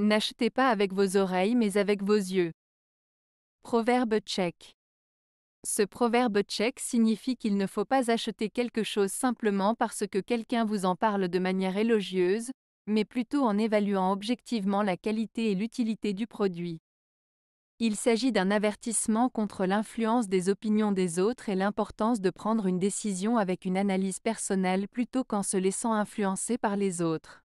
N'achetez pas avec vos oreilles mais avec vos yeux. Proverbe tchèque. Ce proverbe tchèque signifie qu'il ne faut pas acheter quelque chose simplement parce que quelqu'un vous en parle de manière élogieuse, mais plutôt en évaluant objectivement la qualité et l'utilité du produit. Il s'agit d'un avertissement contre l'influence des opinions des autres et l'importance de prendre une décision avec une analyse personnelle plutôt qu'en se laissant influencer par les autres.